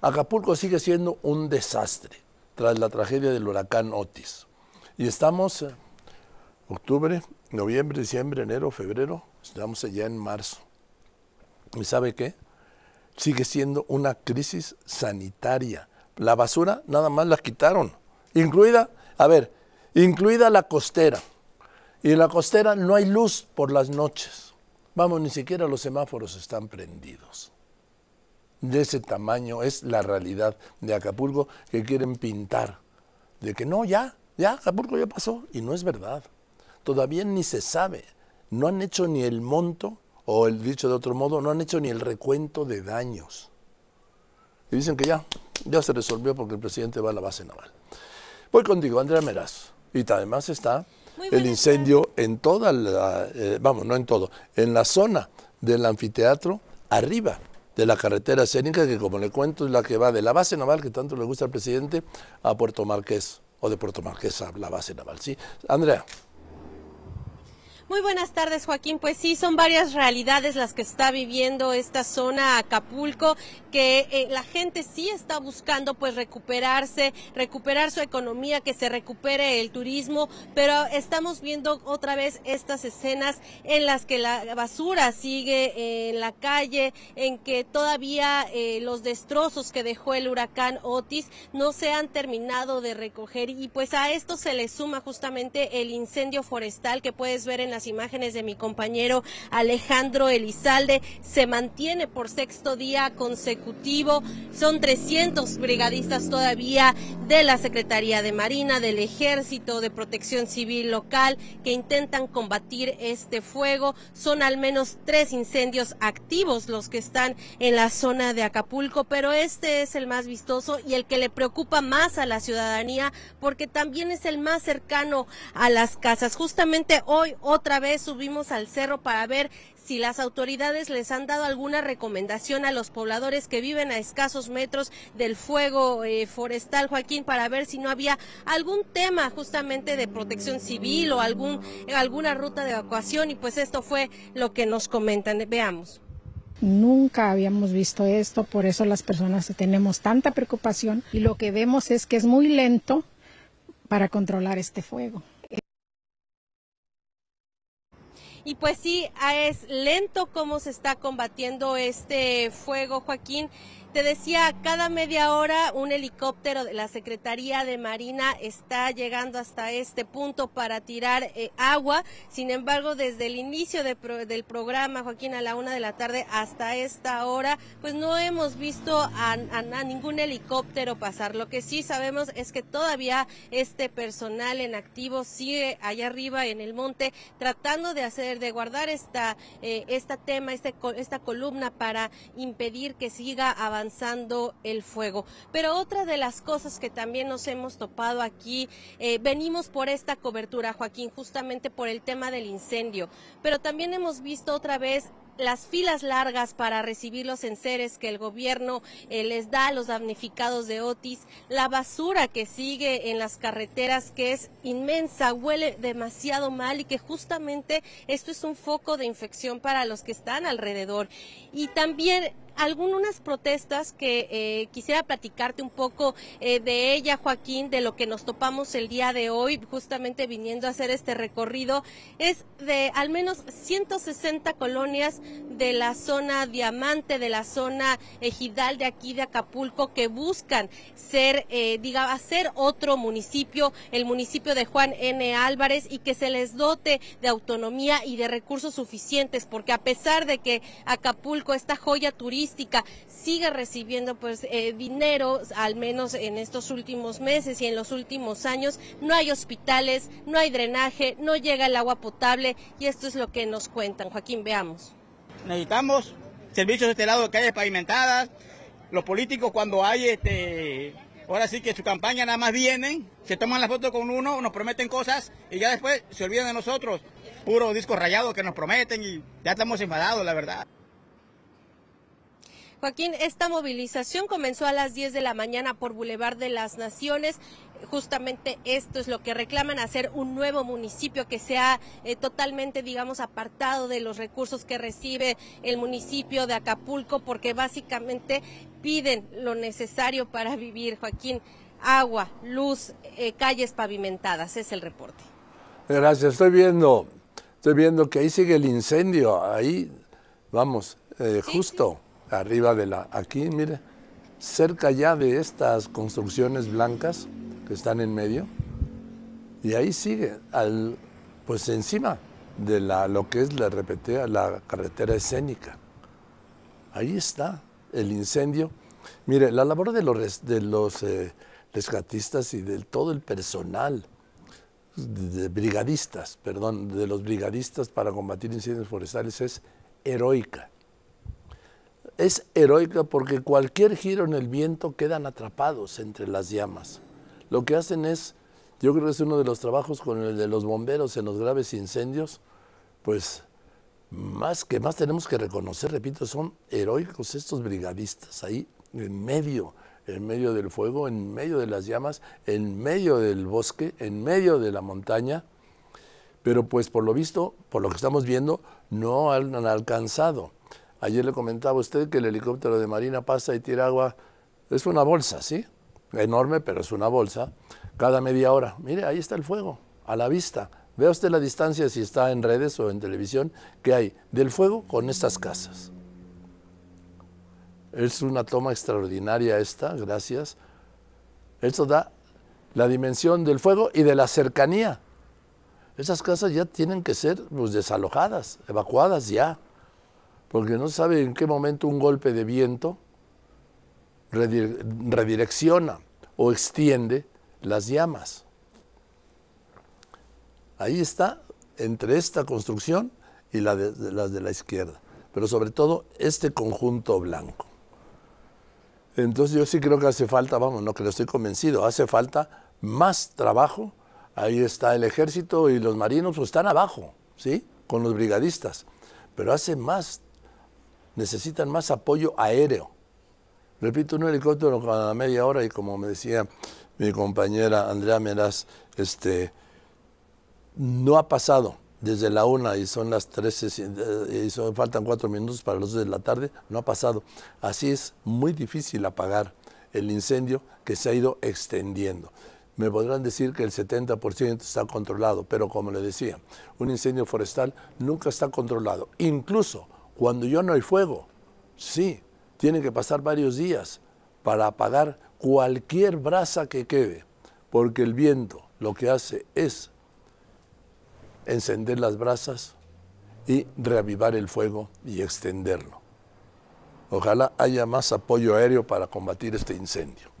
Acapulco sigue siendo un desastre tras la tragedia del huracán Otis. Y estamos eh, octubre, noviembre, diciembre, enero, febrero, estamos ya en marzo. ¿Y sabe qué? Sigue siendo una crisis sanitaria. La basura nada más la quitaron, incluida, a ver, incluida la costera. Y en la costera no hay luz por las noches. Vamos, ni siquiera los semáforos están prendidos de ese tamaño es la realidad de Acapulco que quieren pintar, de que no, ya, ya, Acapulco ya pasó, y no es verdad. Todavía ni se sabe, no han hecho ni el monto, o el dicho de otro modo, no han hecho ni el recuento de daños. Y dicen que ya, ya se resolvió porque el presidente va a la base naval. Voy contigo, Andrea Meraz, y además está el incendio en toda la, eh, vamos, no en todo, en la zona del anfiteatro arriba de la carretera escénica, que como le cuento es la que va de la base naval, que tanto le gusta al presidente, a Puerto Marqués, o de Puerto Marqués a la base naval. ¿sí? Andrea. Muy buenas tardes, Joaquín. Pues sí, son varias realidades las que está viviendo esta zona Acapulco, que eh, la gente sí está buscando pues recuperarse, recuperar su economía, que se recupere el turismo, pero estamos viendo otra vez estas escenas en las que la basura sigue en la calle, en que todavía eh, los destrozos que dejó el huracán Otis no se han terminado de recoger y pues a esto se le suma justamente el incendio forestal que puedes ver en la las imágenes de mi compañero Alejandro Elizalde, se mantiene por sexto día consecutivo. Son 300 brigadistas todavía de la Secretaría de Marina, del Ejército, de Protección Civil local que intentan combatir este fuego. Son al menos tres incendios activos los que están en la zona de Acapulco, pero este es el más vistoso y el que le preocupa más a la ciudadanía porque también es el más cercano a las casas. Justamente hoy otra otra vez subimos al cerro para ver si las autoridades les han dado alguna recomendación a los pobladores que viven a escasos metros del fuego eh, forestal, Joaquín, para ver si no había algún tema justamente de protección civil o algún, alguna ruta de evacuación y pues esto fue lo que nos comentan. Veamos. Nunca habíamos visto esto, por eso las personas tenemos tanta preocupación y lo que vemos es que es muy lento para controlar este fuego. Y pues sí, ah, es lento cómo se está combatiendo este fuego, Joaquín. Te decía, cada media hora un helicóptero de la Secretaría de Marina está llegando hasta este punto para tirar eh, agua. Sin embargo, desde el inicio del programa, Joaquín, a la una de la tarde hasta esta hora, pues no hemos visto a, ningún helicóptero pasar. Lo que sí sabemos es que todavía este personal en activo sigue allá arriba en el monte tratando de hacer, de guardar esta, eh, esta tema, este, esta columna para impedir que siga avanzando el fuego. Pero otra de las cosas que también nos hemos topado aquí, eh, venimos por esta cobertura, Joaquín, justamente por el tema del incendio, pero también hemos visto otra vez las filas largas para recibir los enseres que el gobierno eh, les da a los damnificados de Otis, la basura que sigue en las carreteras que es inmensa, huele demasiado mal y que justamente esto es un foco de infección para los que están alrededor. Y también algunas protestas que eh, quisiera platicarte un poco eh, de ella, Joaquín, de lo que nos topamos el día de hoy, justamente viniendo a hacer este recorrido, es de al menos 160 colonias de la zona diamante, de la zona ejidal de aquí de Acapulco, que buscan ser, eh, diga, hacer otro municipio, el municipio de Juan N. Álvarez, y que se les dote de autonomía y de recursos suficientes, porque a pesar de que Acapulco, esta joya turística, sigue recibiendo pues eh, dinero, al menos en estos últimos meses y en los últimos años. No hay hospitales, no hay drenaje, no llega el agua potable y esto es lo que nos cuentan. Joaquín, veamos. Necesitamos servicios de este lado de calles pavimentadas. Los políticos cuando hay este Ahora sí que su campaña nada más vienen, se toman la foto con uno, nos prometen cosas y ya después se olvidan de nosotros. Puro disco rayado que nos prometen y ya estamos enfadados, la verdad. Joaquín, esta movilización comenzó a las 10 de la mañana por Boulevard de las Naciones. Justamente esto es lo que reclaman, hacer un nuevo municipio que sea eh, totalmente, digamos, apartado de los recursos que recibe el municipio de Acapulco, porque básicamente piden lo necesario para vivir, Joaquín. Agua, luz, eh, calles pavimentadas, es el reporte. Gracias, estoy viendo, estoy viendo que ahí sigue el incendio, ahí, vamos, eh, justo arriba de la... Aquí, mire, cerca ya de estas construcciones blancas que están en medio, y ahí sigue, al, pues encima de la, lo que es la, repete, la carretera escénica. Ahí está el incendio. Mire, la labor de los, de los eh, rescatistas y de todo el personal, de brigadistas, perdón, de los brigadistas para combatir incendios forestales es heroica es heroica porque cualquier giro en el viento quedan atrapados entre las llamas. Lo que hacen es, yo creo que es uno de los trabajos con el de los bomberos en los graves incendios, pues más que más tenemos que reconocer, repito, son heroicos estos brigadistas ahí en medio, en medio del fuego, en medio de las llamas, en medio del bosque, en medio de la montaña, pero pues por lo visto, por lo que estamos viendo, no han alcanzado Ayer le comentaba a usted que el helicóptero de Marina pasa y tira agua. Es una bolsa, ¿sí? Enorme, pero es una bolsa. Cada media hora. Mire, ahí está el fuego, a la vista. Vea usted la distancia si está en redes o en televisión que hay del fuego con estas casas. Es una toma extraordinaria esta, gracias. Esto da la dimensión del fuego y de la cercanía. Esas casas ya tienen que ser pues, desalojadas, evacuadas ya porque no sabe en qué momento un golpe de viento redirecciona o extiende las llamas. Ahí está, entre esta construcción y la las de la izquierda, pero sobre todo este conjunto blanco. Entonces yo sí creo que hace falta, vamos, no que lo estoy convencido, hace falta más trabajo. Ahí está el ejército y los marinos, pues están abajo, ¿sí? Con los brigadistas. Pero hace más necesitan más apoyo aéreo. Repito, un helicóptero cada media hora y como me decía mi compañera Andrea Meraz, este, no ha pasado desde la una y son las 13 eh, y son, faltan cuatro minutos para las 2 de la tarde, no ha pasado. Así es muy difícil apagar el incendio que se ha ido extendiendo. Me podrán decir que el 70% está controlado, pero como le decía, un incendio forestal nunca está controlado. Incluso cuando yo no hay fuego, sí, tiene que pasar varios días para apagar cualquier brasa que quede, porque el viento lo que hace es encender las brasas y reavivar el fuego y extenderlo. Ojalá haya más apoyo aéreo para combatir este incendio.